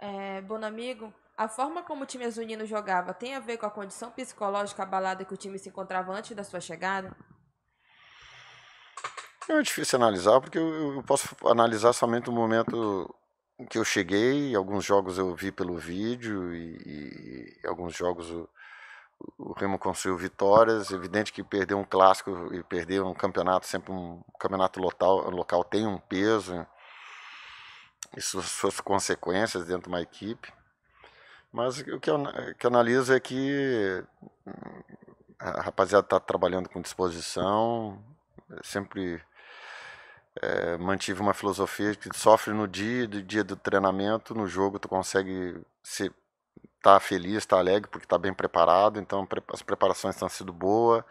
é, amigo, a forma como o time azulino jogava tem a ver com a condição psicológica abalada que o time se encontrava antes da sua chegada? É difícil analisar, porque eu, eu posso analisar somente o momento que eu cheguei, alguns jogos eu vi pelo vídeo e, e alguns jogos o, o, Remo conseguiu vitórias. É evidente que perder um clássico e perder um campeonato, sempre um campeonato local, local tem um peso. Né? e suas, suas consequências dentro de uma equipe. Mas o que eu, que eu analiso é que a rapaziada está trabalhando com disposição, sempre é, mantive uma filosofia que sofre no dia, do dia do treinamento, no jogo tu consegue se tá feliz, tá alegre porque tá bem preparado, então as preparações estão sendo boa,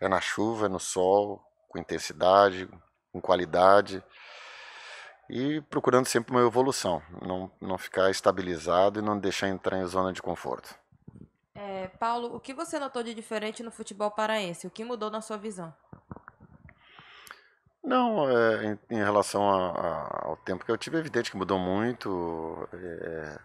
é na chuva, é no sol, com intensidade, com qualidade e procurando sempre uma evolução, não, não ficar estabilizado e não deixar entrar em zona de conforto. É, Paulo, o que você notou de diferente no futebol paraense? O que mudou na sua visão? Não, é, em, em, relação a, a, ao tempo que eu tive, é evidente que mudou muito. É,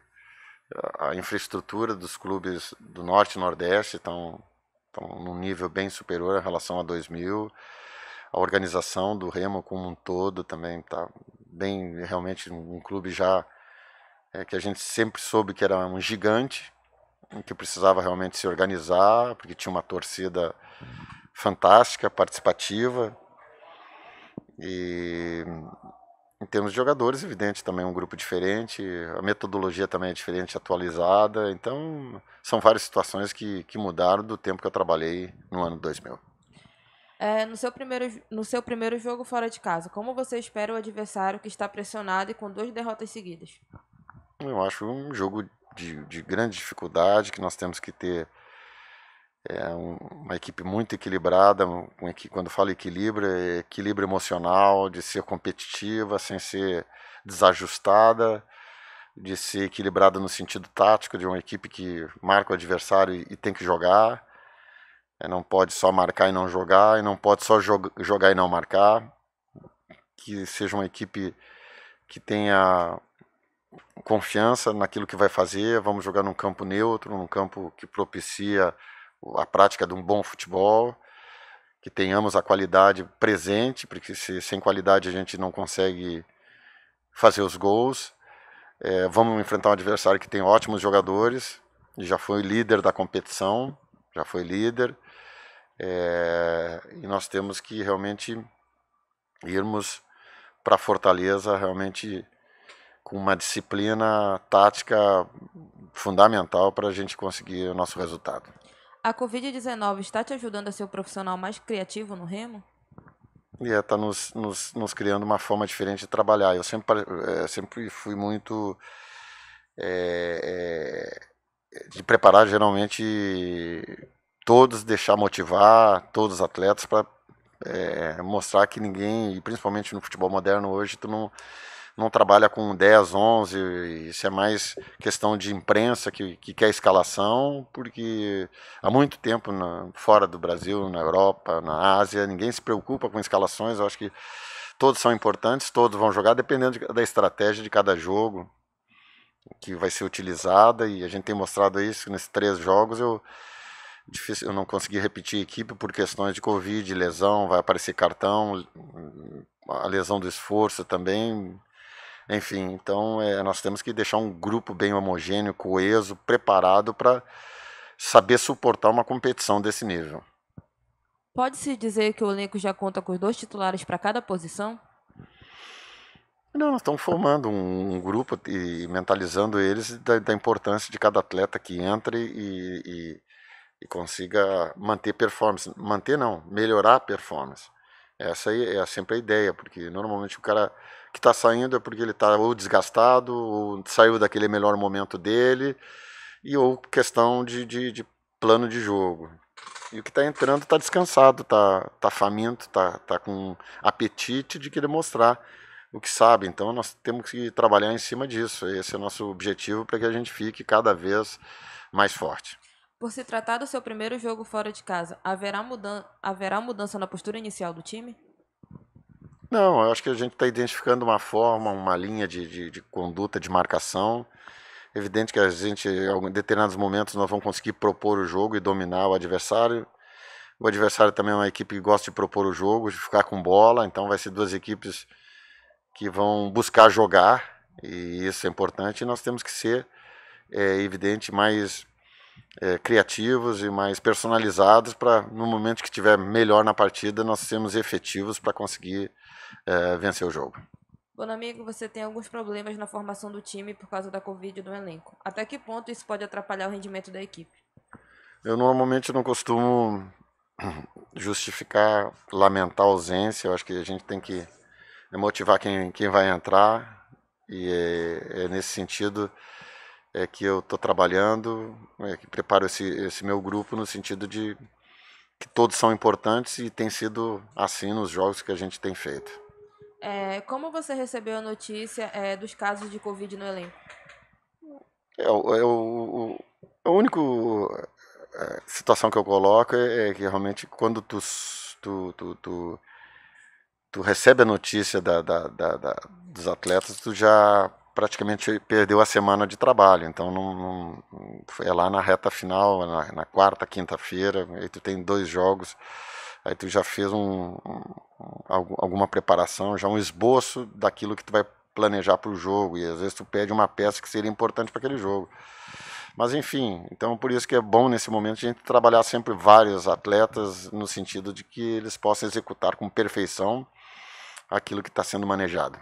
a infraestrutura dos clubes do Norte e Nordeste estão, estão num nível bem superior em relação a 2000. A organização do Remo como um todo também está bem realmente um, clube já é, que a gente sempre soube que era um gigante, que precisava realmente se organizar, porque tinha uma torcida fantástica, participativa. E em termos de jogadores, evidente, também um grupo diferente, a metodologia também é diferente, atualizada. Então, são várias situações que, que mudaram do tempo que eu trabalhei no ano 2000. É, no, seu primeiro, no seu primeiro jogo fora de casa, como você espera o adversário que está pressionado e com duas derrotas seguidas? Eu acho um jogo de, de grande dificuldade, que nós temos que ter é, uma equipe muito equilibrada, quando falo equilíbrio, é equilíbrio emocional, de ser competitiva, sem ser desajustada, de ser equilibrada no sentido tático, de uma equipe que marca o adversário e, e tem que jogar é, não pode só marcar e não jogar, e não pode só jog jogar e não marcar. Que seja uma equipe que tenha confiança naquilo que vai fazer. Vamos jogar num campo neutro, num campo que propicia a prática de um bom futebol, que tenhamos a qualidade presente, porque se, sem qualidade a gente não consegue fazer os gols. É, vamos enfrentar um adversário que tem ótimos jogadores, já foi líder da competição, já foi líder, é, e nós temos que realmente irmos para Fortaleza realmente com uma disciplina tática fundamental para a gente conseguir o nosso resultado. A Covid-19 está te ajudando a ser o profissional mais criativo no Remo? E está é, nos, nos, nos, criando uma forma diferente de trabalhar. Eu sempre, é, sempre fui muito. É, é de preparar geralmente todos deixar motivar, todos os atletas, para é, mostrar que ninguém, e principalmente no futebol moderno hoje, tu não, não trabalha com 10, 11, isso é mais questão de imprensa que, que quer escalação, porque há muito tempo na, fora do Brasil, na Europa, na Ásia, ninguém se preocupa com escalações, eu acho que todos são importantes, todos vão jogar, dependendo de, da estratégia de cada jogo que vai ser utilizada, e a gente tem mostrado isso nesses três jogos, eu Difícil, eu não consegui repetir equipe por questões de Covid, lesão, vai aparecer cartão, a lesão do esforço também. Enfim, então é, nós temos que deixar um grupo bem homogêneo, coeso, preparado para saber suportar uma competição desse nível. Pode-se dizer que o elenco já conta com dois titulares para cada posição? Não, nós estamos formando um, um grupo e mentalizando eles da, da, importância de cada atleta que entre e, e e consiga manter performance, manter não, melhorar performance. Essa aí é sempre a ideia, porque normalmente o cara que está saindo é porque ele está ou desgastado, ou saiu daquele melhor momento dele, e ou questão de, de, de plano de jogo. E o que está entrando está descansado, está tá faminto, está tá com apetite de querer mostrar o que sabe. Então nós temos que trabalhar em cima disso. Esse é o nosso objetivo para que a gente fique cada vez mais forte. Por se tratar do seu primeiro jogo fora de casa, haverá, mudan haverá mudança na postura inicial do time? Não, eu acho que a gente está identificando uma forma, uma linha de, de, de conduta, de marcação. Evidente que a gente, em determinados momentos, nós vamos conseguir propor o jogo e dominar o adversário. O adversário também é uma equipe que gosta de propor o jogo, de ficar com bola, então vai ser duas equipes que vão buscar jogar, e isso é importante. E nós temos que ser, é evidente, mais é, criativos e mais personalizados para, no momento que tiver melhor na partida, nós sermos efetivos para conseguir é, vencer o jogo. Bonamigo, você tem alguns problemas na formação do time por causa da Covid do elenco. Até que ponto isso pode atrapalhar o rendimento da equipe? Eu normalmente não costumo justificar, lamentar a ausência. Eu acho que a gente tem que motivar quem, quem vai entrar. E é, é nesse sentido é, que eu estou trabalhando, é, que preparo esse, esse meu grupo no sentido de que todos são importantes e tem sido assim nos jogos que a gente tem feito. É, como você recebeu a notícia é, dos casos de Covid no elenco? É, o, é o, o, a única é, situação que eu coloco é, é que realmente quando tu, tu, tu, tu, tu recebe a notícia da, da, da, da, dos atletas, tu já praticamente perdeu a semana de trabalho. Então não, não é lá na reta final, na, na quarta, quinta-feira, aí tu tem dois jogos, aí tu já fez um, um, alguma preparação, já um esboço daquilo que tu vai planejar para o jogo. E às vezes tu pede uma peça que seria importante para aquele jogo. Mas enfim, então por isso que é bom nesse momento a gente trabalhar sempre vários atletas no sentido de que eles possam executar com perfeição aquilo que está sendo manejado.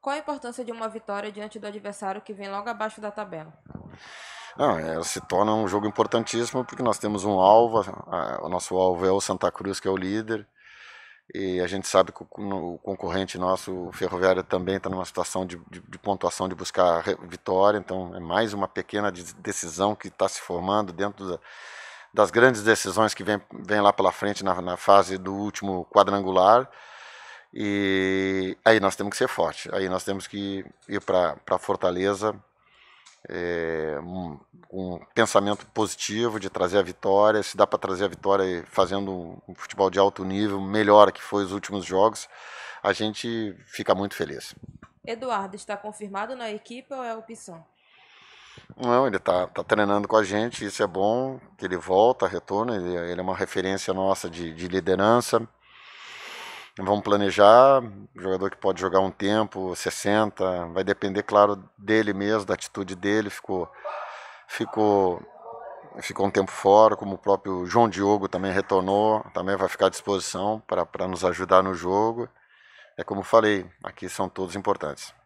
Qual a importância de uma vitória diante do adversário que vem logo abaixo da tabela? Não, ah, é, se torna um jogo importantíssimo porque nós temos um alvo, a, o nosso alvo é o Santa Cruz, que é o líder, e a gente sabe que o, o concorrente nosso, o Ferroviário, também está numa situação de, de, de, pontuação de buscar vitória, então é mais uma pequena decisão que está se formando dentro da, das grandes decisões que vem, vem lá pela frente na, na fase do último quadrangular. E aí nós temos que ser forte, aí nós temos que ir para Fortaleza é, um, um, pensamento positivo de trazer a vitória, se dá para trazer a vitória fazendo um futebol de alto nível, melhor que foi os últimos jogos, a gente fica muito feliz. Eduardo está confirmado na equipe ou é opção? Não, ele está tá treinando com a gente, isso é bom, que ele volta, retorna, ele, é, ele é uma referência nossa de, de liderança. Vamos planejar, jogador que pode jogar um tempo, 60, vai depender, claro, dele mesmo, da atitude dele, ficou, ficou, ficou um tempo fora, como o próprio João Diogo também retornou, também vai ficar à disposição para nos ajudar no jogo. É como falei, aqui são todos importantes.